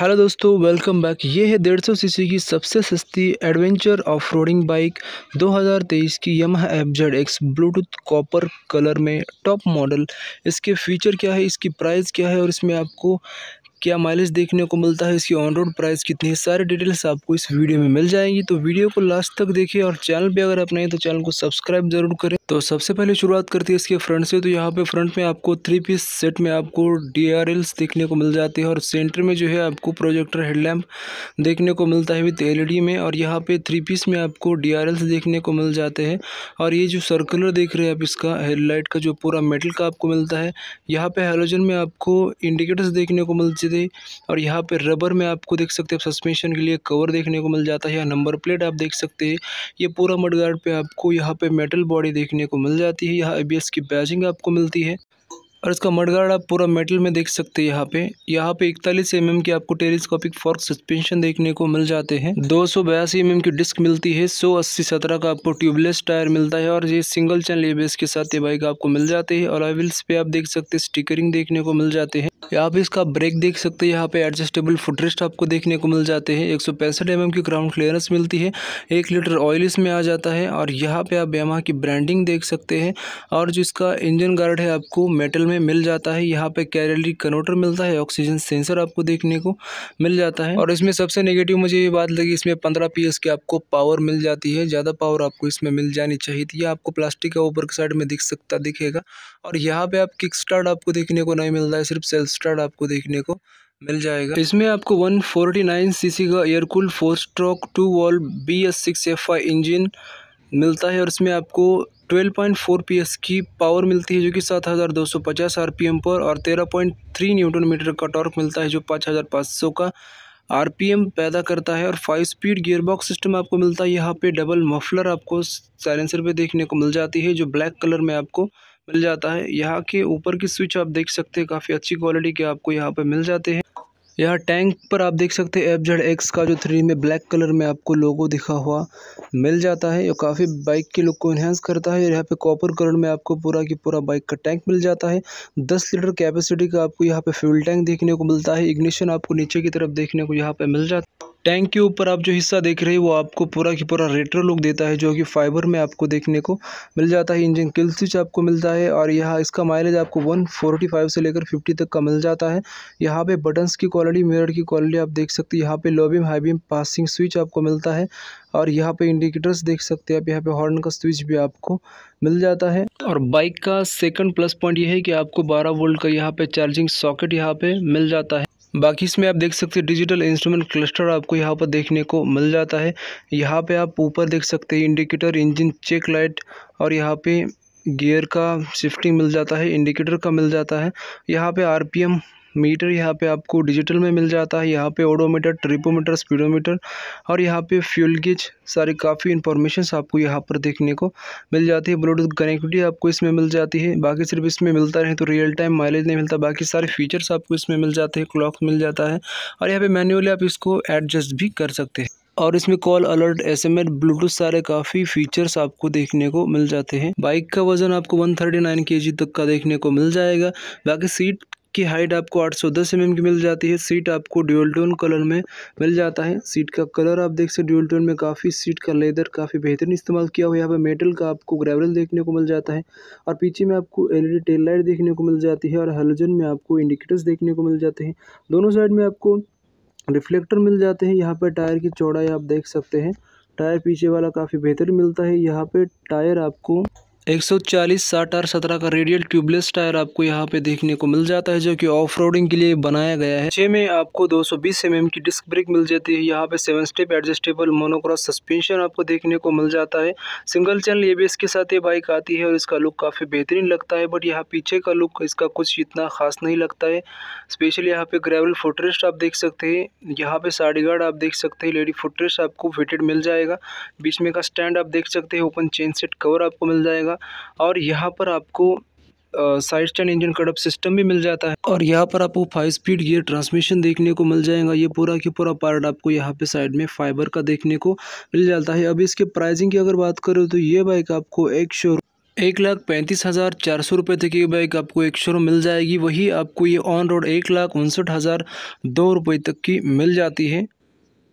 hello दोस्तों welcome back ये है डेढ़ सौ सी की सबसे सस्ती एडवेंचर ऑफ रोडिंग बाइक 2023 की यम F Z X Bluetooth copper colour में टॉप मॉडल इसके फीचर क्या है इसकी प्राइस क्या है और इसमें आपको क्या माइलेज देखने को मिलता है इसकी ऑन रोड प्राइस कितनी है सारी डिटेल्स आपको इस वीडियो में मिल जाएंगी तो वीडियो को लास्ट तक देखिए और चैनल पे अगर आप नहीं तो चैनल को सब्सक्राइब जरूर करें तो सबसे पहले शुरुआत करती है इसके फ्रंट से तो यहाँ पे फ्रंट में आपको थ्री पीस सेट में आपको डी देखने को मिल जाती है और सेंटर में जो है आपको प्रोजेक्टर हेडलैम्प देखने को मिलता है विथ एल e में और यहाँ पे थ्री पीस में आपको डी देखने को मिल जाते हैं और ये जो सर्कुलर देख रहे हैं आप इसका हेडलाइट का जो पूरा मेटल का आपको मिलता है यहाँ पे हेलोजन में आपको इंडिकेटर्स देखने को मिलते दे और यहाँ पे रबर में आपको देख सकते हैं सस्पेंशन के लिए कवर देखने को मिल जाता है या नंबर प्लेट आप देख सकते हैं ये पूरा मडगार्ड पे आपको यहाँ पे मेटल बॉडी देखने को मिल जाती है यहाँ ए की बैजिंग आपको मिलती है और इसका मडगार्ड आप पूरा मेटल में देख सकते हैं यहाँ पे यहाँ पे इकतालीस एम mm के आपको टेलीस्कोपिक फॉर्क सस्पेंशन देखने को मिल जाते हैं दो सौ बयासी एम एम की डिस्क मिलती है सौ अस्सी सत्रह का आपको ट्यूबलेस टायर मिलता है और ये सिंगल चैनल एबीएस के साथ ये बाइक आपको मिल जाती है और अविल्स पे आप देख सकते हैं स्टिकरिंग देखने को मिल जाते हैं यहाँ पे इसका ब्रेक देख सकते हैं यहाँ पे एडजस्टेबल फुटरेस्ट आपको देखने को मिल जाते हैं एक सौ पैंसठ एम एम की ग्राउंड क्लियरेंस मिलती है एक लीटर ऑयल इसमें आ जाता है और यहाँ पे आप बेमा की ब्रांडिंग देख सकते हैं और जो इसका इंजन गार्ड है आपको मेटल में मिल जाता है यहाँ पे कैरेलरी कन्वर्टर मिलता है ऑक्सीजन सेंसर आपको देखने को मिल जाता है और इसमें सबसे नेगेटिव मुझे ये बात लगी इसमें पंद्रह पी की आपको पावर मिल जाती है ज़्यादा पावर आपको इसमें मिल जानी चाहिए थी तो यह आपको प्लास्टिक का ऊपर के साइड में दिख सकता दिखेगा और यहाँ पर आप किक स्टार्ट आपको देखने को नहीं मिल है सिर्फ सेल्फ स्टार्ट आपको देखने को मिल जाएगा इसमें आपको 149 सीसी का air cool four stroke two valve B S six F engine मिलता है और इसमें आपको twelve point four P S की पावर मिलती है जो कि सात हज़ार दो सौ पचास आर पी एम पर और तेरह पॉइंट थ्री न्यूटन मीटर का टॉर्क मिलता है जो पाँच हज़ार पाँच सौ का आर पी एम पैदा करता है और फाइव स्पीड गियरबॉक्स सिस्टम आपको मिलता है यहाँ पे डबल मफलर आपको साइलेंसर पे देखने को मिल जाती है जो ब्लैक कलर में आपको मिल जाता है यहाँ के ऊपर की स्विच आप देख सकते हैं काफ़ी अच्छी क्वालिटी के आपको यहाँ पर मिल जाते हैं यहाँ टैंक पर आप देख सकते हैं एफ जेड एक्स का जो थ्री में ब्लैक कलर में आपको लोगो दिखा हुआ मिल जाता है ये काफ़ी बाइक के लुक को इन्हेंस करता है और यहाँ पे कॉपर कलर में आपको पूरा की पूरा बाइक का टैंक मिल जाता है दस लीटर कैपेसिटी का आपको यहाँ पे फ्यूल टैंक देखने को मिलता है इग्निशन आपको नीचे की तरफ देखने को यहाँ पे मिल जाता है टैंक के ऊपर आप जो हिस्सा देख रहे हैं वो आपको पूरा की पूरा रेट्रो लुक देता है जो कि फाइबर में आपको देखने को मिल जाता है इंजन किल स्विच आपको मिलता है और यहाँ इसका माइलेज आपको 145 से लेकर 50 तक का मिल जाता है यहाँ पे बटन्स की क्वालिटी मिरर की क्वालिटी आप देख सकते हैं यहाँ पे low beam high beam passing switch आपको मिलता है और यहाँ पे इंडिकेटर्स देख सकते हैं आप यहाँ पे हॉर्न का स्विच भी आपको मिल जाता है और बाइक का सेकंड प्लस पॉइंट ये है कि आपको 12 वोल्ट का यहाँ पे चार्जिंग सॉकेट यहाँ पे मिल जाता है बाकी इसमें आप देख सकते हैं डिजिटल इंस्ट्रूमेंट क्लस्टर आपको यहाँ पर देखने को मिल जाता है यहाँ पे आप ऊपर देख सकते हैं इंडिकेटर इंजन चेक लाइट और यहाँ पे गियर का शिफ्टिंग मिल जाता है इंडिकेटर का मिल जाता है यहाँ पे आरपीएम मीटर यहाँ पे आपको डिजिटल में मिल जाता है यहाँ पे ओडोमीटर ट्रिपोमीटर स्पीडोमीटर और यहाँ पे फ्यूल गेज सारे काफ़ी इन्फॉर्मेशन आपको यहाँ पर देखने को मिल जाती है ब्लूटूथ कनेक्टिविटी आपको इसमें मिल जाती है बाकी सिर्फ इसमें मिलता रहे तो रियल टाइम माइलेज नहीं मिलता बाकी सारे फीचर्स आपको इसमें मिल जाते हैं क्लॉक मिल जाता है और यहाँ पर मैनुअली आप इसको एडजस्ट भी कर सकते हैं और इसमें कॉल अलर्ट एस ब्लूटूथ सारे काफ़ी फीचर्स आपको देखने को मिल जाते हैं बाइक का वजन आपको 139 थर्टी तक का देखने को मिल जाएगा बाकी सीट इसकी हाइट आपको 810 सौ mm की मिल जाती है सीट आपको ड्यूल टोन कलर में मिल जाता है सीट का कलर आप देख सकते ड्यूल टोन में काफ़ी सीट का लेदर काफ़ी बेहतरीन इस्तेमाल किया हुआ है यहाँ पर मेटल का आपको ग्रेवरल देखने को मिल जाता है और पीछे में आपको एल ई टेल लाइट देखने को मिल जाती है और हेलोजन में आपको इंडिकेटर्स देखने को मिल जाते हैं दोनों साइड में आपको रिफ्लेक्टर मिल जाते हैं यहाँ पर टायर की चौड़ाई आप देख सकते हैं टायर पीछे वाला काफ़ी बेहतर मिलता है यहाँ पे टायर आपको 140 साठ आर सत्रह का रेडियल ट्यूबलेस टायर आपको यहाँ पे देखने को मिल जाता है जो कि ऑफ रोडिंग के लिए बनाया गया है छह में आपको 220 सौ mm की डिस्क ब्रेक मिल जाती है यहाँ पे seven step adjustable monocross suspension आपको देखने को मिल जाता है सिंगल चैनल ये भी इसके साथ ये बाइक आती है और इसका लुक काफ़ी बेहतरीन लगता है बट यहाँ पीछे का लुक इसका कुछ इतना खास नहीं लगता है स्पेशली यहाँ पे ग्रेवल फुटरेस्ट आप देख सकते हैं यहाँ पे साड़ी गार्ड आप देख सकते हैं लेडी फुटरेस्ट आपको फिटेड मिल जाएगा बीच में का स्टैंड आप देख सकते हैं ओपन चेन सेट कवर आपको मिल जाएगा और यहाँ पर आपको side stand engine cutoff system भी मिल जाता है और यहाँ पर आपको फाइव स्पीड गियर ट्रांसमिशन देखने को मिल जाएगा ये पूरा के पूरा पार्ट आपको यहाँ पे साइड में फाइबर का देखने को मिल जाता है अब इसके प्राइसिंग की अगर बात करो तो ये बाइक आपको एक शो एक लाख पैंतीस हज़ार चार सौ रुपये तक की बाइक आपको एक शोरूम मिल जाएगी वही आपको ये ऑन रोड एक लाख उनसठ हज़ार दो रुपये तक की मिल जाती है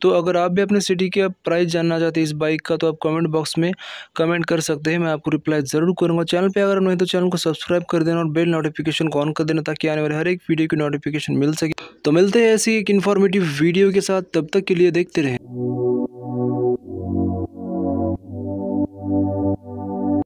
तो अगर आप भी अपने सिटी के प्राइस जानना चाहते हैं इस बाइक का तो आप कमेंट बॉक्स में कमेंट कर सकते हैं मैं आपको रिप्लाई ज़रूर करूंगा चैनल पर अगर नहीं तो चैनल को सब्सक्राइब कर देना और बेल नोटिफिकेशन को ऑन कर देना ताकि आने वाले हर एक वीडियो की नोटिफिकेशन मिल सके तो मिलते हैं ऐसी एक इन्फॉर्मेटिव वीडियो के साथ तब तक के लिए देखते रहें